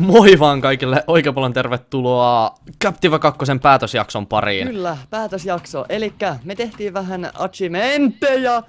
Moi vaan kaikille, oikein paljon tervetuloa Captiva 2 päätösjakson pariin. Kyllä, päätösjakso. Elikkä me tehtiin vähän achievementteja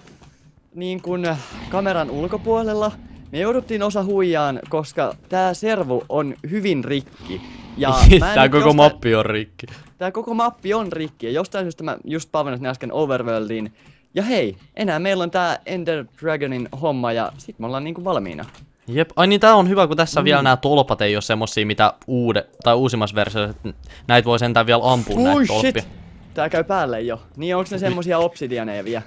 niin kuin kameran ulkopuolella. Me jouduttiin osa huijaan, koska tää servu on hyvin rikki. Ja tää koko jostain... mappi on rikki. Tää koko mappi on rikki ja jostain syystä mä just pavennasin äsken Overworldiin. Ja hei, enää meillä on tää Ender Dragonin homma ja sit me ollaan niinku valmiina. Jep. Ai niin tää on hyvä, kun tässä mm. vielä nämä tolpat ei ole semmosia, mitä uude, tai uusimmassa versiossa, että näitä voi sentään vielä ampua Ui, näitä tolppia. Shit. Tää käy päälle jo. Niin onks ne semmosia obsidianeja vielä?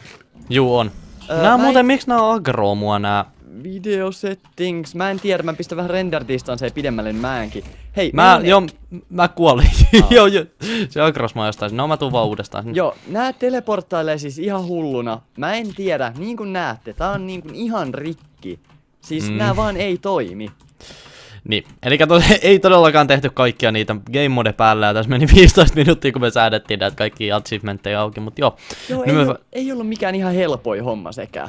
Juu on. Öö, nää muuten, en... miksi nää on agroo mua nää? Video settings. Mä en tiedä, mä pistän vähän render distancea pidemmälle, niin mä enkin. Hei, mä, en... joo, mä kuolin. joo, joo. Se agros mä jostain. No mä tuun vaan uudestaan. Joo, nää teleporttailee siis ihan hulluna. Mä en tiedä, niin kuin näette, tää on niin kuin ihan rikki. Siis mm. nämä vaan ei toimi. Niin, eli to, ei todellakaan tehty kaikkia niitä Game Mode päällä, ja tässä meni 15 minuuttia, kun me säädettiin näitä kaikki achievementteja auki, mutta joo. Joo, niin ei, me... Ole, ei ollut mikään ihan helpoin homma sekään.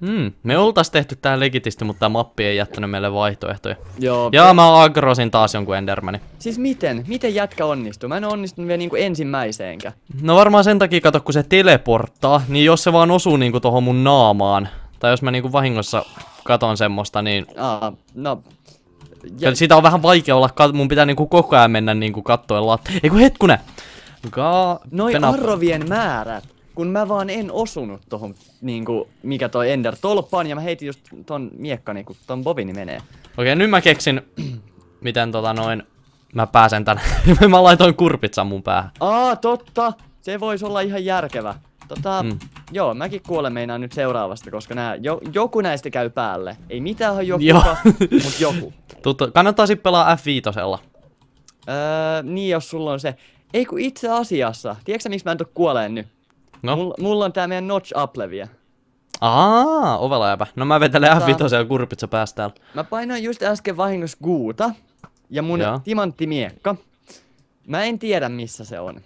Mm, me oltais tehty tää legitisti, mutta tää mappi ei jättänyt meille vaihtoehtoja. Joo. Ja pe- mä agrosin taas jonkun Endermani. Siis miten? Miten jätkä onnistuu? Mä en onnistunut vielä niinku ensimmäiseenkään. No varmaan sen takia kato, kun se teleporttaa, niin jos se vaan osuu niinku tohon mun naamaan, tai jos mä niinku vahingossa katon semmoista, niin... Aa, no... Ja... Sitä on vähän vaikea olla, mun pitää niinku koko ajan mennä niinku kattoen latte. Eiku hetkune! Ka... Noi Penap... arvovien määrät, kun mä vaan en osunut tohon niinku, mikä toi Ender tolppaan ja mä heitin just ton miekkani, niinku, ton bobini menee. Okei, nyt mä keksin, miten tota noin, mä pääsen tänne. mä laitoin kurpitsan mun päähän. Aa, totta! Se voisi olla ihan järkevä. Tota, mm. joo, mäkin kuolen meinaan nyt seuraavasta, koska nää, jo, joku näistä käy päälle. Ei mitään joku, mutta joku. Tuttu, kannattaa sitten pelaa F5. Öö, niin, jos sulla on se. Ei kun itse asiassa, tiedätkö miksi mä en tuu kuoleen nyt? No? Mulla, mulla on tää meidän Notch Applevia. Aa, ovelajäpä. No mä vetelen tota- F5 ja kurpitsa päästä täällä. Mä painoin just äsken vahingossa guuta. Ja mun Joo. timanttimiekka. Mä en tiedä missä se on.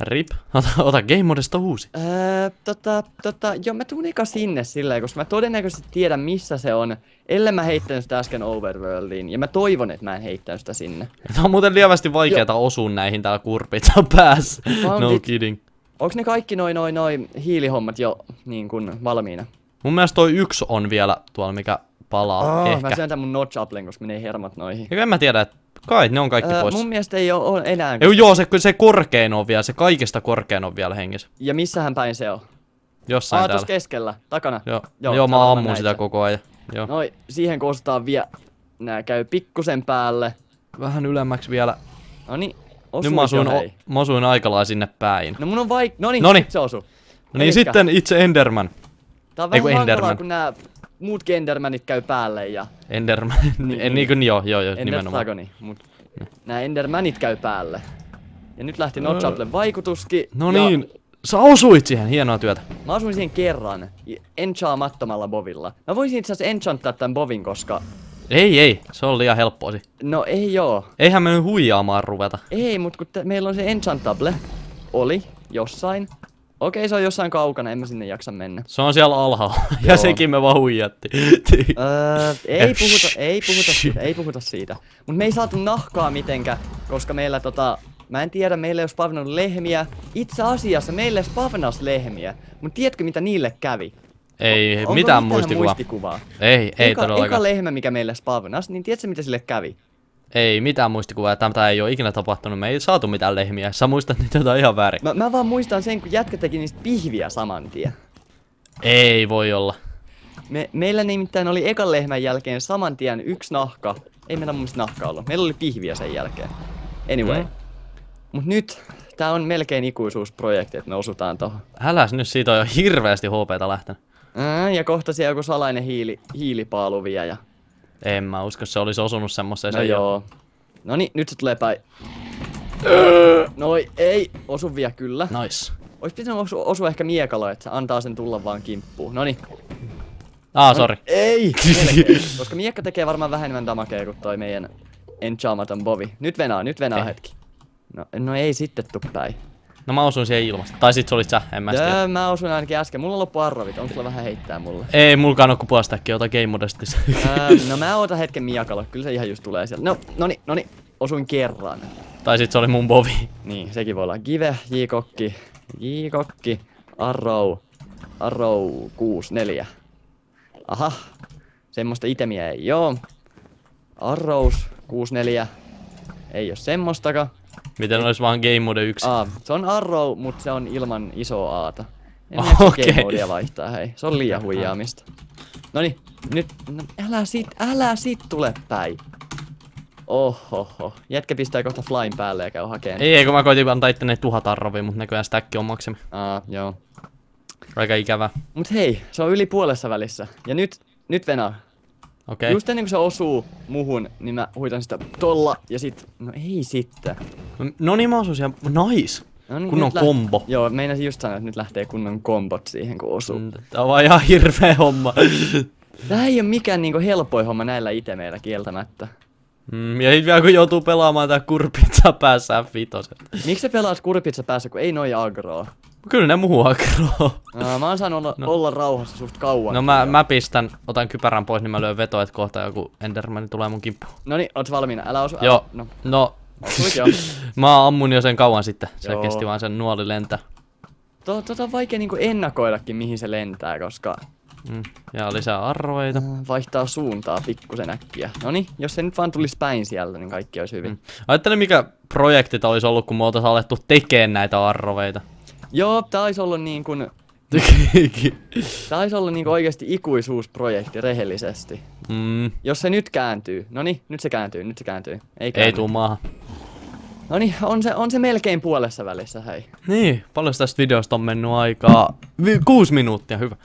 Rip, ota, ota game modesta uusi. Öö, tota, tota, joo mä tuun eka sinne silleen, koska mä todennäköisesti tiedän missä se on, ellei mä heittänyt sitä äsken overworldiin, ja mä toivon, että mä en heittänyt sitä sinne. Tää on muuten lievästi vaikeeta osua näihin täällä kurpitsa päässä, no it. kidding. Onks ne kaikki noin noin noin hiilihommat jo niin kun valmiina? Mun mielestä toi yksi on vielä tuolla, mikä palaa, oh, ehkä. Mä syön tämän mun notch koska menee hermat noihin. Ja en mä tiedä, että Kai, ne on kaikki öö, pois. Mun mielestä ei ole enää. Ei, joo, se, se korkein on vielä, se kaikista korkein on vielä hengissä. Ja missähän päin se on? Jossain Aa, täällä. keskellä, takana. Joo, joo, joo mä ammun näitä. sitä koko ajan. Joo. Noi, siihen koostaa vielä. Nää käy pikkusen päälle. Vähän ylemmäksi vielä. No niin, Nyt mä osuin, o, mä osuin aikalaa sinne päin. No mun on vaik... Noni, Noni. se osuu. No niin, sitten itse Enderman. Tää on vähän hankalaa, Enderman. kun nää muut Endermanit käy päälle ja... Enderman, niin, en, niin, niin kuin joo, joo, joo, nimenomaan. mut no. nämä Endermanit käy päälle. Ja nyt lähti Notchaplen äh. vaikutuskin. No ja... niin, sä osuit siihen, hienoa työtä. Mä osuin siihen kerran, enchaamattomalla bovilla. Mä voisin itse asiassa enchanttaa tämän bovin, koska... Ei, ei, se on liian helppoa No ei joo. Eihän me nyt huijaamaan ruveta. Ei, mut kun meillä on se enchantable, oli, jossain. Okei, se on jossain kaukana, en mä sinne jaksa mennä. Se on siellä alhaalla, ja sekin me vaan huijatti. öö, ei, puhuta, ei, puhuta siitä, ei puhuta siitä. Mut me ei saatu nahkaa mitenkä, koska meillä tota... Mä en tiedä, meillä ei ole lehmiä. Itse asiassa meillä spavnas lehmiä. Mut tiedätkö mitä niille kävi? Ei, on, mitään muistikuvaa. muistikuvaa. Ei, ei Eka, todellakaan. Eka lehmä, mikä meillä spavnas, niin tiedätkö mitä sille kävi? Ei mitään muistikuvaa, tämä ei ole ikinä tapahtunut, me ei saatu mitään lehmiä. Sä muistat nyt jotain ihan väärin. Mä, mä vaan muistan sen, kun jätkä teki niistä pihviä saman tien. Ei voi olla. Me, meillä nimittäin oli ekan lehmän jälkeen saman tien yksi nahka. Ei meillä muista nahkaa ollut. Meillä oli pihviä sen jälkeen. Anyway. Mm. Mut nyt tää on melkein ikuisuusprojekti, että me osutaan tohon. Häläs nyt, siitä on jo hirveästi HPta lähtenyt. Mm, ja kohta siellä joku salainen hiili, hiilipaalu ja en mä usko, se olisi osunut semmoiseen. No joo. No niin, nyt se tulee päin. Öö. Noi, ei osu vielä kyllä. Nice. Ois pitänyt osua, osu ehkä miekalo, että se antaa sen tulla vaan kimppuun. Noniin. Ah, no, niin. no Ei! koska miekka tekee varmaan vähemmän damakea kuin toi meidän enchaamaton bovi. Nyt venaa, nyt venaa ei. hetki. No, no ei sitten tuu päin. No mä osuin siihen ilmasta. Tai sit se olit sä, en mä Joo, mä osuin ainakin äsken. Mulla loppu arrovit, onko sulla vähän heittää mulle? Ei, mulkaan oo kupuastakin, ota game modestis. no mä ootan hetken miakalla, kyllä se ihan just tulee sieltä. No, noni, noni, osuin kerran. Tai sit se oli mun bovi. Niin, sekin voi olla. Give, jikokki, jikokki, j arrow, arrow 64. Aha, semmoista itemiä ei oo. Arrows 64, ei oo semmostakaan. Miten olisi vaan game mode 1? Aa, se on Arrow, mutta se on ilman isoa aata. En okay. game modea vaihtaa, hei. Se on liian huijaamista. Noni, nyt, no, älä sit, älä sit tule päin. Ohoho. Jätkä pistää kohta flyin päälle ja käy hakeen. Ei, kun mä koitin vaan itse ne tuhat arrovi, mutta näköjään stäkki on maksimi. Aa, joo. Aika ikävä. Mut hei, se on yli puolessa välissä. Ja nyt, nyt Vena, Okei. Okay. Just ennen kuin se osuu muhun, niin mä huitan sitä tolla ja sit... No ei sitten. No, no niin mä osun siellä. Nice! No niin, kunnon kombo. Joo, meinasin just sanoa, että nyt lähtee kunnon kombot siihen, kun osuu. Mm, tää on vaan ihan hirveä homma. Tää ei oo mikään niinku helpoin homma näillä itemeillä kieltämättä. Mm, ja vielä kun joutuu pelaamaan tää kurpitsa päässä vitoset. Miksi sä pelaat kurpitsa päässä, kun ei noi agroa? Kyllä ne muu agroo. No, mä oon saanut olla, no. olla rauhassa suht kauan. No mä, mä pistän, otan kypärän pois, niin mä lyön veto, että kohta joku endermani tulee mun kimppuun. No niin, oot valmiina, älä osu. Joo. Älä, no. no. mä ammun jo sen kauan sitten. Se Joo. kesti vaan sen nuoli lentää. Tota to, to on vaikea niinku ennakoidakin, mihin se lentää, koska... Mm. Ja lisää arvoita. Vaihtaa suuntaa pikkusen äkkiä. No niin, jos se nyt vaan tulisi päin sieltä, niin kaikki olisi hyvin. Mm. Ajattele, mikä projektit olisi ollut, kun me oltaisiin alettu tekemään näitä arvoita. Joo, taisi olla niin kuin... taisi olla niin oikeasti ikuisuusprojekti rehellisesti. Mm. Jos se nyt kääntyy. No niin, nyt se kääntyy, nyt se kääntyy. Ei, käänny. Ei tuu maahan. No niin, on se, on se melkein puolessa välissä, hei. Niin, paljon tästä videosta on mennyt aikaa? Vi- kuusi minuuttia, hyvä.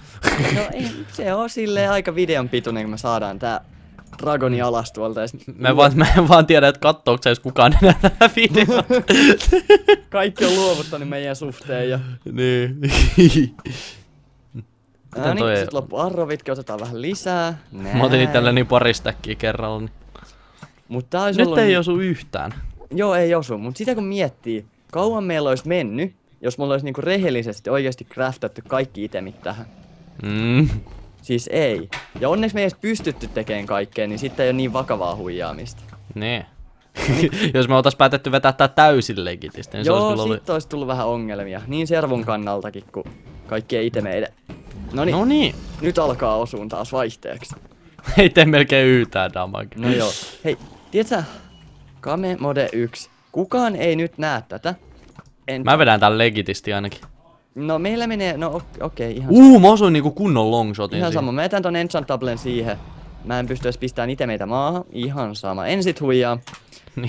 No ei, se on silleen aika videon pituinen, kun me saadaan tää dragoni alas tuolta. sit... mä, en vaan, mä en vaan tiedä, että kattooko jos kukaan enää tätä videota. Kaikki on luovuttanut meidän suhteen ja... Niin. niin. Miten no niin, toi... sit loppu arrovitki, otetaan vähän lisää. Näin. Mä otin itselleni niin paristäkkiä kerralla. Niin... Mut tää Nyt ollut... ei niin- osu yhtään. Joo, ei osu, mut sitä kun miettii, kauan meillä olisi mennyt, jos mulla olisi niinku rehellisesti oikeasti craftattu kaikki itemit tähän. Mm. Siis ei. Ja onneksi me ei edes pystytty tekemään kaikkea, niin sitten ei ole niin vakavaa huijaamista. Nee. Niin. Jos me oltais päätetty vetää tää täysin legitisti, niin Joo, se olisi ollut... olisi tullut vähän ongelmia. Niin servun kannaltakin, kun kaikki ei itse meidän. No niin. No niin. Nyt alkaa osuun taas vaihteeksi. ei tee melkein yhtään damage. No joo. Hei, tiedätkö, Kame Mode 1. Kukaan ei nyt näe tätä. En... Mä vedän tän legitisti ainakin. No meillä menee, no okei okay, ihan Uu, sama. mä osuin niinku kunnon longshotin Ihan sama, mä jätän ton enchantablen siihen. Mä en pysty edes pistämään itse meitä maahan. Ihan sama, en sit huijaa.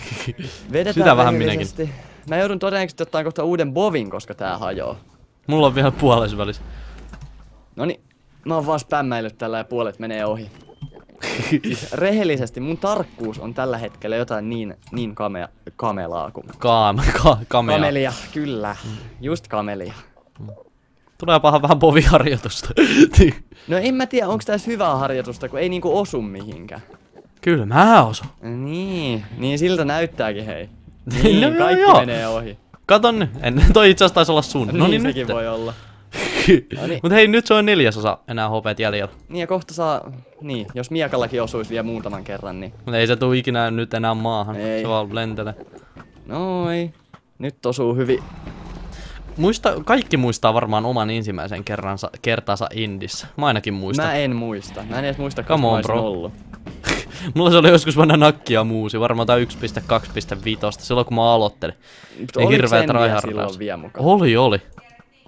Vedetään Sitä vähän minäkin. Mä joudun todennäköisesti ottaa kohta uuden bovin, koska tää hajoaa. Mulla on vielä puolessa välissä. Noni, niin. mä oon vaan spämmäillyt tällä ja puolet menee ohi. rehellisesti mun tarkkuus on tällä hetkellä jotain niin, niin kamea, kamelaa kuin... Kaam, ka, kamea. Kamelia, kyllä. Just kamelia. Mm. Tuleepahan vähän poviharjoitusta. Niin. no en mä tiedä, onko tässä hyvää harjoitusta, kun ei niinku osu mihinkään. Kyllä mä osu. Niin, niin siltä näyttääkin hei. No niin, no, kaikki joo. menee ohi. Katon nyt, en, toi itse asiassa taisi olla sun. No, niin, niin sekin voi olla. Mutta no niin. Mut hei, nyt se on neljäsosa enää HP jäljellä. Niin ja kohta saa, niin, jos miekallakin osuisi vielä muutaman kerran, niin... Mut ei se tuu ikinä nyt enää maahan, ei. se vaan lentelee. Noi, nyt osuu hyvin. Muista, kaikki muistaa varmaan oman ensimmäisen kerransa, kertansa Indissä. Mä ainakin muistan. Mä en muista. Mä en edes muista, Come on, bro. ollut. Mulla se oli joskus vanha nakkia muusi, varmaan tai 1.2.5, silloin kun mä aloittelin. Ei hirveä tryhardaus. Oli, oli.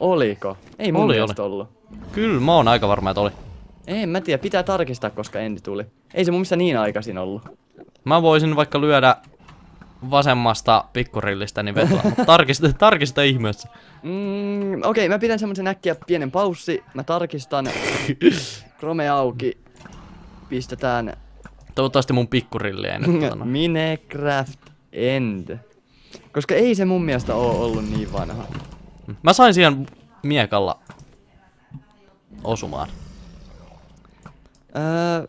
Oliko? Ei mun oli, oli. ollut. Kyllä, mä oon aika varma, että oli. En mä tiedä, pitää tarkistaa, koska Endi tuli. Ei se mun mielestä niin aikaisin ollut. Mä voisin vaikka lyödä vasemmasta pikkurillistä niin vetoa, mutta tarkista, tarkista ihmeessä. Mm, Okei, okay, mä pidän semmoisen äkkiä pienen paussi, mä tarkistan, Chrome auki, pistetään... Toivottavasti mun pikkurilli ei nyt Minecraft End. Koska ei se mun mielestä oo ollut niin vanha. Mä sain siihen miekalla osumaan. Öö,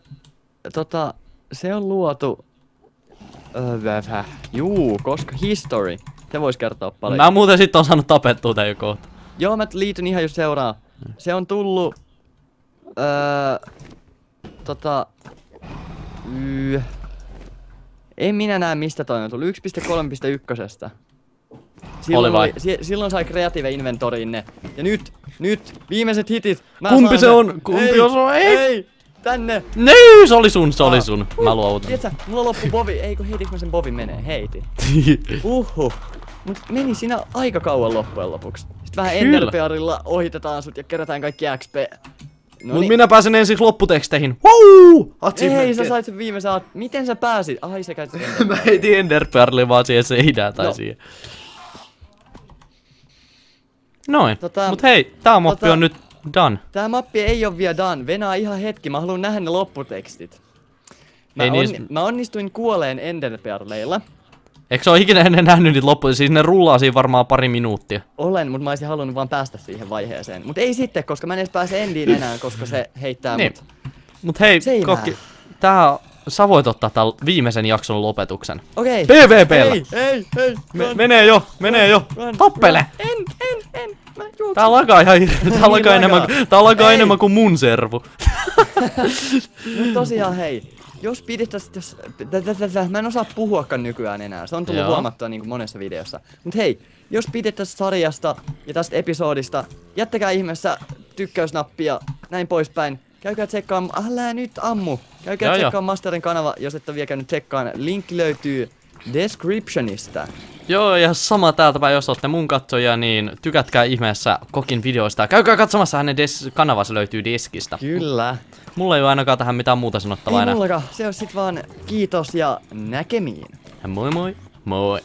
tota, se on luotu Juu, koska history. Se voisi kertoa paljon. Mä muuten sitten on saanut tapettua tän jo Joo, mä liityn ihan just seuraa. Se on tullut... Öö, tota... Y, en minä näe mistä toi on tullut. 1.3.1. Silloin, oli, si, silloin sai Creative Inventoriin ne. Ja nyt, nyt, viimeiset hitit. Mä kumpi se ne. on? Kumpi ei, on? Ei! ei tänne! Nee, se oli sun, se oli ah, sun. Mä luovutan. Tiedätkö, mulla loppu bovi. Eikö heitikö mä sen bovi menee? Heiti. Uhu. Mut meni siinä aika kauan loppujen lopuksi. Sitten vähän enderpearilla ohitetaan sut ja kerätään kaikki XP. No Mut niin. minä pääsen ensin lopputeksteihin. Wow! Ei, sä sait sen viimeisen at... Miten sä pääsit? Ai, sä käytit Mä heitin enderpearille vaan siihen seinään tai no. siihen. Noin. Tota, Mut hei, tää moppi tota, on nyt done. Tää mappi ei ole vielä done. Venaa ihan hetki, mä haluan nähdä ne lopputekstit. Mä, ei on, niis... mä onnistuin kuoleen enderperleillä. Eikö se ole ikinä ennen nähnyt niitä loppuja? Siis ne rullaa siinä varmaan pari minuuttia. Olen, mutta mä olisin halunnut vaan päästä siihen vaiheeseen. Mutta ei sitten, koska mä en edes pääse endiin enää, koska se heittää niin. mut. Mut hei, Seinää. kokki, tää sä voit ottaa tämän viimeisen jakson lopetuksen. Okei. Okay. PVP. Ei, ei, ei. Run, Me, menee jo, menee run, jo. Run, Tappele. Run, en. Tää lakaa ihan hirveä. Niin, tää lagaa niin enemmän, tää lakaa enemmän kuin mun servu. Mut no tosiaan hei, jos pidittäis, jos... Mä en osaa puhuakaan nykyään enää, se on tullut Joo. huomattua niinku monessa videossa. Mut hei, jos tästä sarjasta ja tästä episodista, jättäkää ihmeessä tykkäysnappia, näin poispäin. Käykää tsekkaan, älä nyt ammu! Käykää tsekkaan Masterin kanava, jos et ole vielä käynyt tsekkaan. Link löytyy descriptionista. Joo, ja sama täältäpä, jos olette mun katsoja, niin tykätkää ihmeessä Kokin videoista. Käykää katsomassa hänen des kanavansa löytyy Deskistä. Kyllä. Mulla ei ole ainakaan tähän mitään muuta sanottavaa Ei enää. mullakaan. Se on sit vaan kiitos ja näkemiin. Moi moi. Moi.